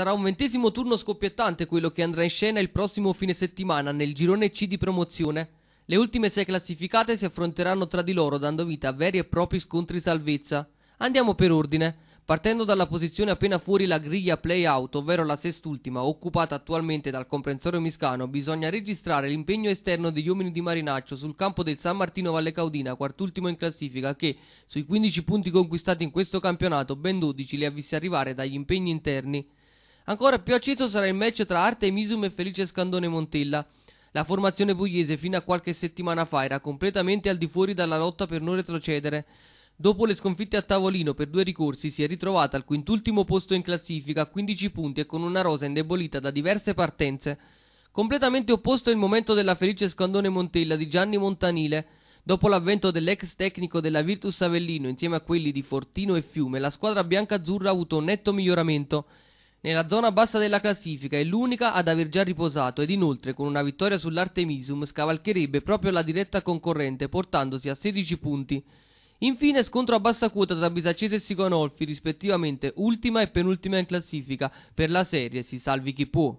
Sarà un ventesimo turno scoppiettante quello che andrà in scena il prossimo fine settimana nel girone C di promozione. Le ultime sei classificate si affronteranno tra di loro dando vita a veri e propri scontri salvezza. Andiamo per ordine, partendo dalla posizione appena fuori la griglia play-out, ovvero la sest'ultima, occupata attualmente dal comprensorio miscano, bisogna registrare l'impegno esterno degli uomini di Marinaccio sul campo del San Martino Valle Caudina, quartultimo in classifica, che sui 15 punti conquistati in questo campionato, ben 12 li ha visti arrivare dagli impegni interni. Ancora più acceso sarà il match tra Artemisum e Felice Scandone Montella. La formazione pugliese fino a qualche settimana fa era completamente al di fuori dalla lotta per non retrocedere. Dopo le sconfitte a tavolino per due ricorsi si è ritrovata al quintultimo posto in classifica a 15 punti e con una rosa indebolita da diverse partenze. Completamente opposto è il momento della Felice Scandone Montella di Gianni Montanile. Dopo l'avvento dell'ex tecnico della Virtus Avellino insieme a quelli di Fortino e Fiume, la squadra biancazzurra ha avuto un netto miglioramento nella zona bassa della classifica è l'unica ad aver già riposato ed inoltre con una vittoria sull'Artemisum scavalcherebbe proprio la diretta concorrente portandosi a 16 punti. Infine scontro a bassa quota tra Bisaccese e Sigonolfi rispettivamente ultima e penultima in classifica per la serie si salvi chi può.